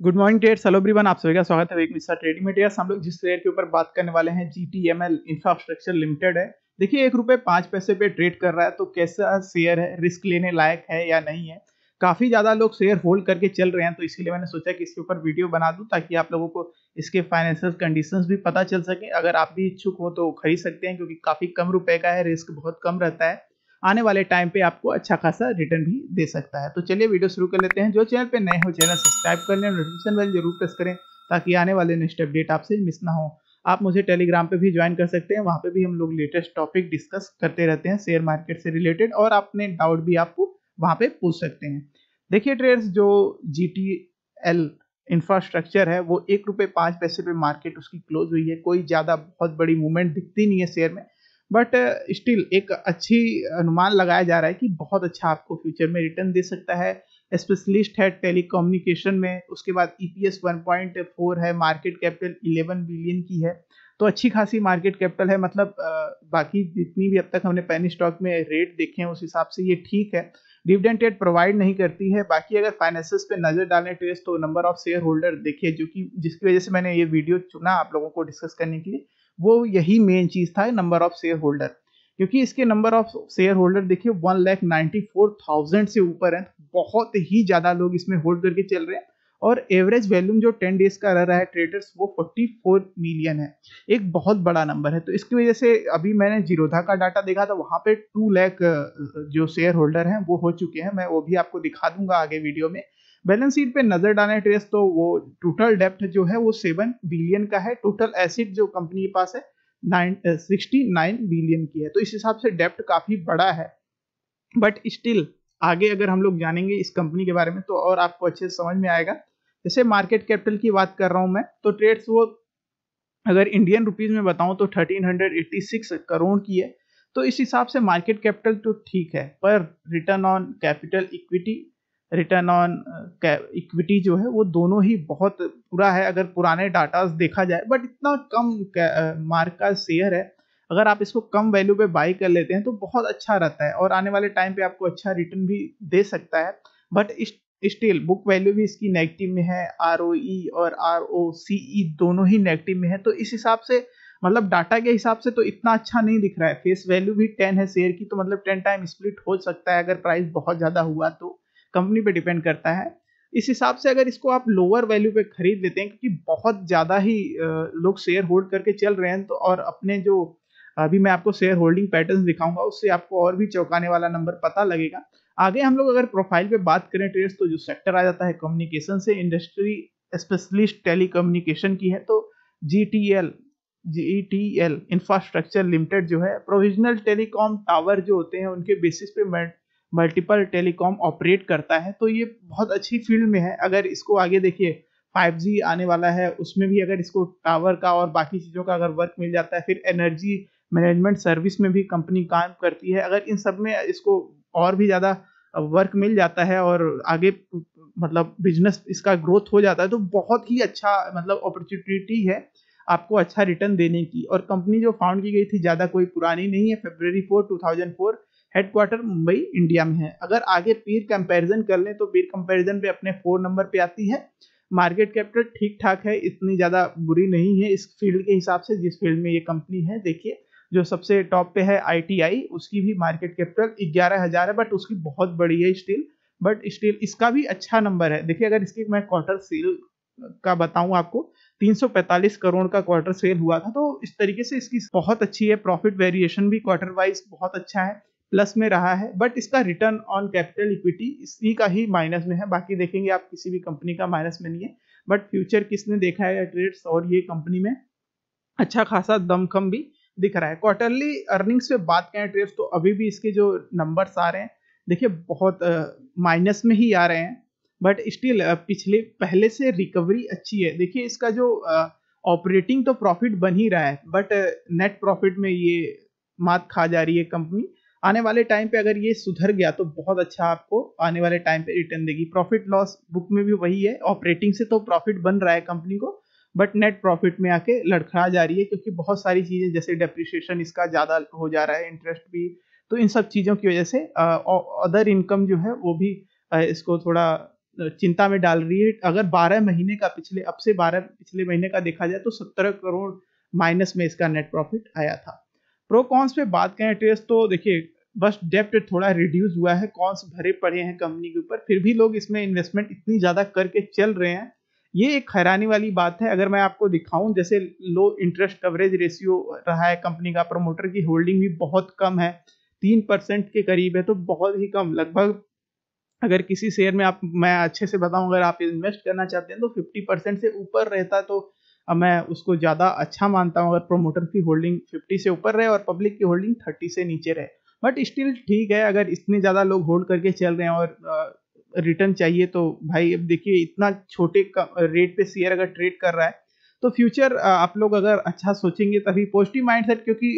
good morning trade hello everyone आप सभी का स्वागत है एक मिस्टर ट्रेडिंग में हम लोग जिस शेयर के ऊपर बात करने वाले हैं G T M L infrastructure limited है देखिए एक रुपये पाँच पैसे पे ट्रेड कर रहा है तो कैसा शेयर है रिस्क लेने लायक है या नहीं है काफ़ी ज़्यादा लोग शेयर होल्ड करके चल रहे हैं तो इसीलिए मैंने सोचा कि इसके ऊपर वीडियो बना दूँ ताकि आप लोगों को इसके फाइनेंशियल कंडीशन भी पता चल सके अगर आप भी इच्छुक हो तो खरीद सकते हैं क्योंकि काफ़ी कम रुपए का है रिस्क बहुत कम रहता है आने वाले टाइम पे आपको अच्छा खासा रिटर्न भी दे सकता है तो चलिए वीडियो शुरू कर लेते हैं जो चैनल पे नए हो चैनल सब्सक्राइब कर लें नोटिफिकेशन बेल जरूर प्रेस करें ताकि आने वाले नेक्स्ट अपडेट आपसे मिस ना हो आप मुझे टेलीग्राम पे भी ज्वाइन कर सकते हैं वहाँ पे भी हम लोग लेटेस्ट टॉपिक डिस्कस करते रहते हैं शेयर मार्केट से रिलेटेड और अपने डाउट भी आपको वहाँ पे पूछ सकते हैं देखिए ट्रेड्स जो जी टी एल इंफ्रास्ट्रक्चर है वो एक रुपये पाँच पैसे पे मार्केट उसकी क्लोज हुई है कोई ज़्यादा बहुत बड़ी मूवमेंट दिखती नहीं है शेयर में बट स्टिल uh, एक अच्छी अनुमान लगाया जा रहा है कि बहुत अच्छा आपको फ्यूचर में रिटर्न दे सकता है स्पेशलिस्ट है टेलीकम्युनिकेशन में उसके बाद ई e पी है मार्केट कैपिटल 11 बिलियन की है तो अच्छी खासी मार्केट कैपिटल है मतलब uh, बाकी जितनी भी अब तक हमने पैनी स्टॉक में रेट देखे हैं उस हिसाब से ये ठीक है डिविडेंट रेट प्रोवाइड नहीं करती है बाकी अगर फाइनेंसिस पे नज़र डालने ट्रेस तो नंबर ऑफ शेयर होल्डर देखिए जो कि जिसकी वजह से मैंने ये वीडियो चुना आप लोगों को डिस्कस करने के लिए वो यही मेन चीज़ था नंबर ऑफ शेयर होल्डर क्योंकि इसके नंबर ऑफ शेयर होल्डर देखिए one lakh ninety four thousand से ऊपर है बहुत ही ज़्यादा लोग इसमें होल्ड करके चल रहे हैं और एवरेज वैल्यूम जो टेन डेज का रह रहा है ट्रेडर्स वो फोर्टी फोर मिलियन है एक बहुत बड़ा नंबर है तो इसकी वजह से अभी मैंने जीरोधा का डाटा देखा था वहाँ पे टू लैख जो शेयर होल्डर हैं वो हो चुके हैं मैं वो भी आपको दिखा दूंगा आगे वीडियो में बैलेंस शीट पे नजर डालें ट्रेस तो वो टोटल डेप्थ जो है वो सेवन बिलियन का है टोटल एसिड जो कंपनी के पास है सिक्सटी नाइन बिलियन की है तो इस हिसाब से डेप्ट काफी बड़ा है बट स्टिल आगे अगर हम लोग जानेंगे इस कंपनी के बारे में तो और आपको अच्छे से समझ में आएगा जैसे मार्केट कैपिटल की बात कर रहा हूँ मैं तो ट्रेड्स वो अगर इंडियन रुपीज में बताऊं तो 1386 करोड़ की है तो इस हिसाब से मार्केट कैपिटल तो ठीक है पर return on capital equity return on equity जो है वो दोनों ही बहुत बुरा है अगर पुराने डाटा देखा जाए बट इतना कम मार्क का शेयर है अगर आप इसको कम वैल्यू पे बाई कर लेते हैं तो बहुत अच्छा रहता है और आने वाले टाइम पे आपको अच्छा रिटर्न भी दे सकता है बट स्टिल बुक वैल्यू भी इसकी नेगेटिव में है आर और आर दोनों ही नेगेटिव में है तो इस हिसाब से मतलब डाटा के हिसाब से तो इतना अच्छा नहीं दिख रहा है फेस वैल्यू भी टेन है शेयर की तो मतलब टेन टाइम स्प्लिट हो सकता है अगर प्राइस बहुत ज़्यादा हुआ तो कंपनी पे डिपेंड करता है इस हिसाब से अगर इसको आप लोअर वैल्यू पे खरीद लेते हैं क्योंकि बहुत ज़्यादा ही लोग शेयर होल्ड करके चल रहे हैं तो और अपने जो अभी मैं आपको शेयर होल्डिंग पैटर्न दिखाऊंगा उससे आपको और भी चौंकाने वाला नंबर पता लगेगा आगे हम लोग अगर प्रोफाइल पे बात करें ट्रेड्स तो जो सेक्टर आ जाता है कम्युनिकेशन से इंडस्ट्री स्पेशलिस्ट टेली की है तो G T L G T L infrastructure limited जो है प्रोविजनल टेलीकॉम टावर जो होते हैं उनके बेसिस पे मल्टीपल टेलीकॉम ऑपरेट करता है तो ये बहुत अच्छी फील्ड में है अगर इसको आगे देखिए 5G आने वाला है उसमें भी अगर इसको टावर का और बाकी चीज़ों का अगर वर्क मिल जाता है फिर एनर्जी मैनेजमेंट सर्विस में भी कंपनी काम करती है अगर इन सब में इसको और भी ज़्यादा वर्क मिल जाता है और आगे मतलब बिजनेस इसका ग्रोथ हो जाता है तो बहुत ही अच्छा मतलब अपॉर्चुनिटी है आपको अच्छा रिटर्न देने की और कंपनी जो फाउंड की गई थी ज़्यादा कोई पुरानी नहीं है February four two thousand four headquarter Mumbai India में है अगर आगे पीर कंपैरिजन कर लें तो पीर कंपैरिजन पे अपने फोर नंबर पे आती है मार्केट कैपिटल ठीक ठाक है इतनी ज़्यादा बुरी नहीं है इस फील्ड के हिसाब से जिस फील्ड में ये कंपनी है देखिए जो सबसे टॉप पे है आईटीआई उसकी भी मार्केट कैपिटल ग्यारह हज़ार है बट उसकी बहुत बड़ी है स्टील बट स्टील इसका भी अच्छा नंबर है देखिए अगर इसकी मैं क्वार्टर सेल का बताऊं आपको 345 करोड़ का क्वार्टर सेल हुआ था तो इस तरीके से इसकी बहुत अच्छी है प्रॉफिट वेरिएशन भी क्वार्टर वाइज बहुत अच्छा है प्लस में रहा है बट इसका रिटर्न ऑन कैपिटल इक्विटी इसी का ही माइनस में है बाकी देखेंगे आप किसी भी कंपनी का माइनस में नहीं है बट फ्यूचर किसने देखा है ट्रेड्स और ये कंपनी में अच्छा खासा दमखम भी दिख रहा है क्वार्टरली अर्निंग्स पे बात करें ट्रेड्स तो अभी भी इसके जो नंबर्स आ रहे हैं देखिए बहुत माइनस में ही आ रहे हैं बट स्टिल पिछले पहले से रिकवरी अच्छी है देखिए इसका जो ऑपरेटिंग तो प्रॉफिट बन ही रहा है बट नेट प्रॉफिट में ये मात खा जा रही है कंपनी आने वाले टाइम पे अगर ये सुधर गया तो बहुत अच्छा आपको आने वाले टाइम पे रिटर्न देगी प्रॉफिट लॉस बुक में भी वही है ऑपरेटिंग से तो प्रॉफिट बन रहा है कंपनी को बट नेट प्रॉफिट में आके लड़खड़ा जा रही है क्योंकि बहुत सारी चीज़ें जैसे डेप्रिसिएशन इसका ज़्यादा हो जा रहा है इंटरेस्ट भी तो इन सब चीज़ों की वजह से अदर इनकम जो है वो भी इसको थोड़ा चिंता में डाल रही है अगर 12 महीने का पिछले अब से 12 पिछले महीने का देखा जाए तो 17 करोड़ माइनस में इसका नेट प्रॉफिट आया था प्रो कॉन्स पे बात करें ट्रेस तो देखिए बस डेप्ट थोड़ा रिड्यूस हुआ है कॉन्स भरे पड़े हैं कंपनी के ऊपर फिर भी लोग इसमें इन्वेस्टमेंट इतनी ज़्यादा करके चल रहे हैं ये एक हैरानी वाली बात है अगर मैं आपको दिखाऊं जैसे लो इंटरेस्ट कवरेज रेशियो रहा है कंपनी का प्रमोटर की होल्डिंग भी बहुत कम है तीन परसेंट के करीब है तो बहुत ही कम लगभग अगर किसी शेयर में आप मैं अच्छे से बताऊं अगर आप इन्वेस्ट करना चाहते हैं तो फिफ्टी परसेंट से ऊपर रहता तो अब मैं उसको ज़्यादा अच्छा मानता हूँ अगर प्रोमोटर की होल्डिंग फिफ्टी से ऊपर रहे और पब्लिक की होल्डिंग थर्टी से नीचे रहे बट स्टिल ठीक है अगर इतने ज़्यादा लोग होल्ड करके चल रहे हैं और रिटर्न चाहिए तो भाई अब देखिए इतना छोटे रेट पे शेयर अगर ट्रेड कर रहा है तो फ्यूचर आप लोग अगर अच्छा सोचेंगे तभी पॉजिटिव माइंडसेट क्योंकि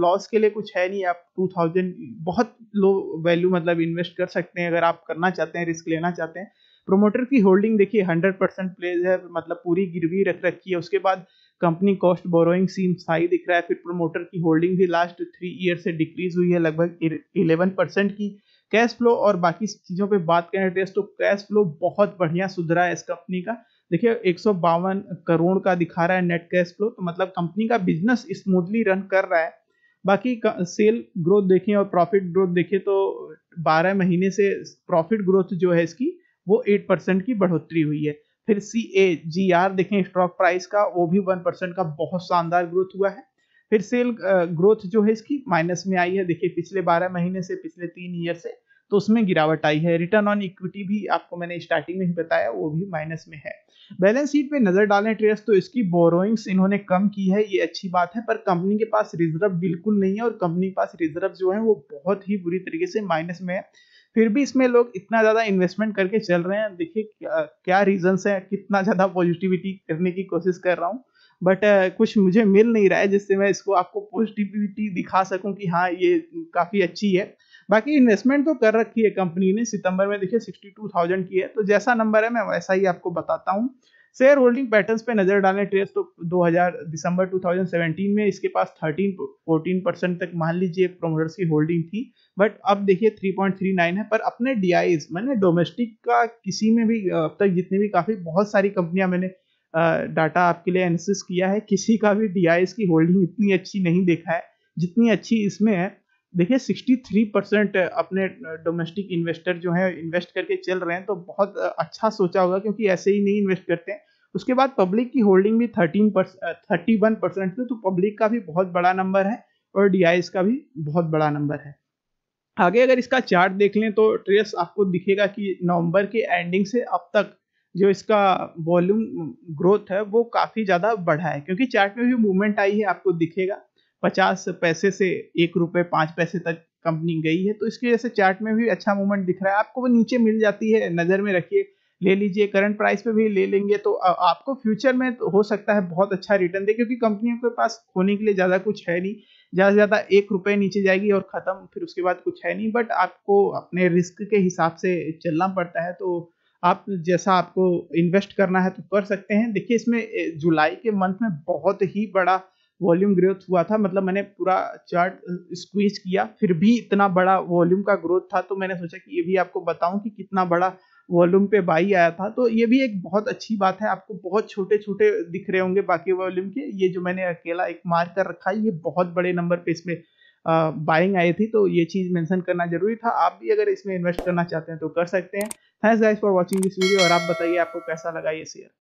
लॉस के लिए कुछ है नहीं आप 2000 बहुत लो वैल्यू मतलब इन्वेस्ट कर सकते हैं अगर आप करना चाहते हैं रिस्क लेना चाहते हैं प्रोमोटर की होल्डिंग देखिए हंड्रेड परसेंट प्लेज है मतलब पूरी गिरवी रख रखी है उसके बाद company cost borrowing seem high दिख रहा है फिर प्रोमोटर की होल्डिंग भी लास्ट थ्री ईयर से डिक्रीज हुई है लगभग इलेवन परसेंट की कैश फ्लो और बाकी चीज़ों पे बात करें ट्रेस तो कैश फ्लो तो बहुत बढ़िया सुधरा है इस कंपनी का देखिए एक करोड़ का दिखा रहा है नेट कैश फ्लो तो मतलब कंपनी का बिजनेस स्मूथली रन कर रहा है बाकी सेल ग्रोथ देखें और प्रॉफिट ग्रोथ देखें तो 12 महीने से प्रॉफिट ग्रोथ जो है इसकी वो एट परसेंट की बढ़ोतरी हुई है फिर सी ए जी आर देखें स्टॉक प्राइस का वो भी वन परसेंट का बहुत शानदार ग्रोथ हुआ है फिर सेल ग्रोथ जो है इसकी माइनस में आई है देखिए पिछले बारह महीने से पिछले तीन ईयर से तो उसमें गिरावट आई है रिटर्न ऑन इक्विटी भी आपको मैंने स्टार्टिंग में ही बताया वो भी माइनस में है बैलेंस शीट पे नजर डालें ट्रेस तो इसकी बोरोइंग्स इन्होंने कम की है ये अच्छी बात है पर कंपनी के पास रिजर्व बिल्कुल नहीं है और कंपनी के पास रिजर्व जो है वो बहुत ही बुरी तरीके से माइनस में है फिर भी इसमें लोग इतना ज़्यादा इन्वेस्टमेंट करके चल रहे हैं देखिए क्या, रीजन है कितना ज़्यादा पॉजिटिविटी करने की कोशिश कर रहा हूँ बट uh, कुछ मुझे मिल नहीं रहा है जिससे मैं इसको आपको पॉजिटिविटी दिखा सकूं कि हाँ ये काफ़ी अच्छी है बाकी इन्वेस्टमेंट तो कर रखी है कंपनी ने सितंबर में देखिए सिक्सटी टू थाउजेंड की है तो जैसा नंबर है मैं वैसा ही आपको बताता हूँ शेयर होल्डिंग पैटर्न्स पे नजर डालें ट्रेस तो 2000 दिसंबर 2017 में इसके पास 13 14 परसेंट तक मान लीजिए प्रोमोटर्स की होल्डिंग थी बट अब देखिए 3.39 है पर अपने डी मैंने डोमेस्टिक का किसी में भी अब तक जितनी भी काफ़ी बहुत सारी कंपनियां मैंने डाटा आपके लिए एनालिसिस किया है किसी का भी डी की होल्डिंग इतनी अच्छी नहीं देखा है जितनी अच्छी इसमें है देखिए 63 परसेंट अपने डोमेस्टिक इन्वेस्टर जो हैं इन्वेस्ट करके चल रहे हैं तो बहुत अच्छा सोचा होगा क्योंकि ऐसे ही नहीं इन्वेस्ट करते हैं उसके बाद पब्लिक की होल्डिंग भी थर्टीन थर्टी वन परसेंट तो पब्लिक का भी बहुत बड़ा नंबर है और डी का भी बहुत बड़ा नंबर है आगे अगर इसका चार्ट देख लें तो ट्रेस आपको दिखेगा कि नवंबर के एंडिंग से अब तक जो इसका वॉल्यूम ग्रोथ है वो काफ़ी ज़्यादा बढ़ा है क्योंकि चार्ट में भी मूवमेंट आई है आपको दिखेगा पचास पैसे से एक रुपये पाँच पैसे तक कंपनी गई है तो इसकी वजह से चार्ट में भी अच्छा मूवमेंट दिख रहा है आपको वो नीचे मिल जाती है नज़र में रखिए ले लीजिए करंट प्राइस पे भी ले लेंगे तो आपको फ्यूचर में तो हो सकता है बहुत अच्छा रिटर्न दे क्योंकि कंपनियों के पास खोने के लिए ज़्यादा कुछ है नहीं ज़्यादा से ज़्यादा एक रुपये नीचे जाएगी और ख़त्म फिर उसके बाद कुछ है नहीं बट आपको अपने रिस्क के हिसाब से चलना पड़ता है तो आप जैसा आपको इन्वेस्ट करना है तो कर सकते हैं देखिए इसमें जुलाई के मंथ में बहुत ही बड़ा वॉल्यूम ग्रोथ हुआ था मतलब मैंने पूरा चार्ट स्क्वीज किया फिर भी इतना बड़ा वॉल्यूम का ग्रोथ था तो मैंने सोचा कि ये भी आपको बताऊं कि कितना बड़ा वॉल्यूम पे बाई आया था तो ये भी एक बहुत अच्छी बात है आपको बहुत छोटे छोटे दिख रहे होंगे बाकी वॉल्यूम के ये जो मैंने अकेला एक मार कर रखा है ये बहुत बड़े नंबर पे इसमें बाइंग आई थी तो ये चीज़ मेंशन करना जरूरी था आप भी अगर इसमें इन्वेस्ट करना चाहते हैं तो कर सकते हैं thanks guys for watching this video और आप बताइए आपको कैसा लगा ये शेयर